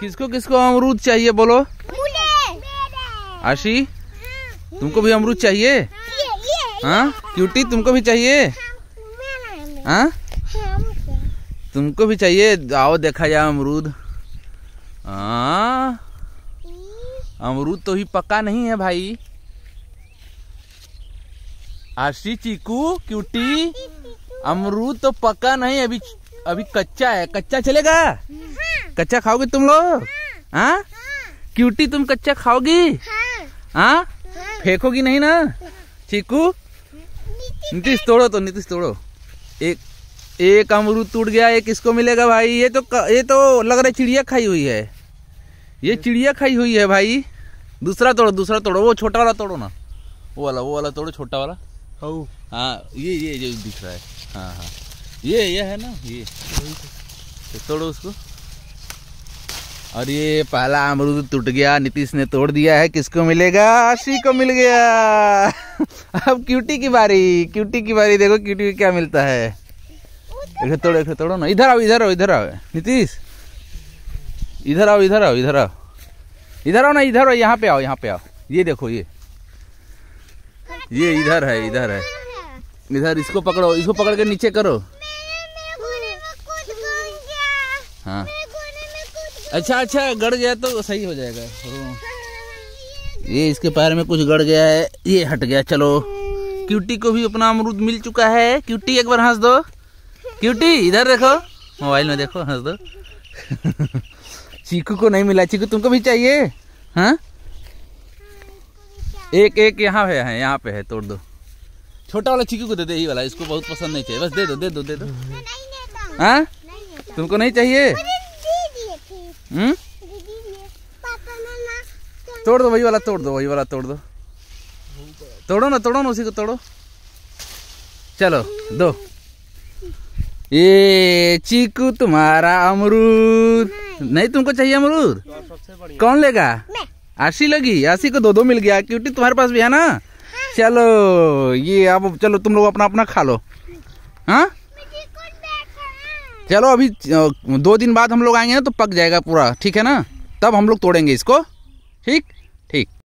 किसको किसको अमरूद चाहिए बोलो आशी तुमको भी अमरूद चाहिए हाँ क्यूटी तुमको भी चाहिए हाँ, हाँ? तुमको भी चाहिए आओ देखा जाए अमरूद हाँ अमरूद तो ही पक्का नहीं है भाई आशी चीकू क्यूटी हाँ, अमरूद तो पक्का नहीं अभी अभी कच्चा है कच्चा चलेगा हाँ। कच्चा खाओगे तुम लोग हाँ क्यूटी हाँ। तुम कच्चा खाओगी हाँ।, हाँ? हाँ फेंकोगी नहीं ना चीकू नीतीश तोड़ो तो नीतीश तोड़ो एक एक अमरूद टूट गया एक किसको मिलेगा भाई ये तो ये तो लग रहा है चिड़िया खाई हुई है ये चिड़िया खाई हुई है भाई दूसरा तोड़ो दूसरा तोड़ो वो छोटा वाला तोड़ो ना वो वाला वो वाला तोड़ो छोटा वाला हाँ ये ये जो दिख रहा है हाँ हाँ ये ये है ना ये तो। तो तोड़ो उसको और ये पहला अमरूद टूट गया नीतीश ने तोड़ दिया है किसको मिलेगा आशी को मिल गया अब क्यूटी की बारी क्यूटी की बारी देखो क्यूटी को क्या मिलता है एक तोड़ो एक तोड़ो ना इधर आओ इधर आओ इधर आओ नीतीश इधर आओ इधर आओ इधर आओ इधर आओ ना इधर आओ यहाँ पे आओ यहाँ पे आओ ये देखो ये ये इधर है इधर है इधर इसको पकड़ो इसको पकड़ के नीचे करो हाँ अच्छा अच्छा गड़ गया तो सही हो जाएगा ये इसके पैर में कुछ गड़ गया है ये हट गया चलो क्यूटी को भी अपना अमरूद मिल चुका है क्यूटी एक बार हंस दो क्यूटी इधर देखो मोबाइल में देखो हंस दो चीकू को नहीं मिला चीकू तुमको भी चाहिए हाँ एक एक यहाँ पे है यहाँ पे है तोड़ दो छोटा वाला चीकू को दे दे ही वाला इसको बहुत पसंद नहीं चाहिए बस दे दो दे दो दे दो हाँ तुमको नहीं चाहिए हम्म? तोड़ दो वही वाला तोड़ दो वही वाला तोड़ दो तोड़ो ना तोड़ो ना उसी को तोड़ो चलो दो ये चीकू तुम्हारा अमरूद नहीं तुमको चाहिए अमरूद कौन लेगा आशी लगी आशी को दो दो मिल गया क्यूटी तुम्हारे पास भी है ना चलो ये अब चलो तुम लोग अपना अपना खा लो हाँ चलो अभी दो दिन बाद हम लोग आएंगे ना तो पक जाएगा पूरा ठीक है ना तब हम लोग तोड़ेंगे इसको ठीक ठीक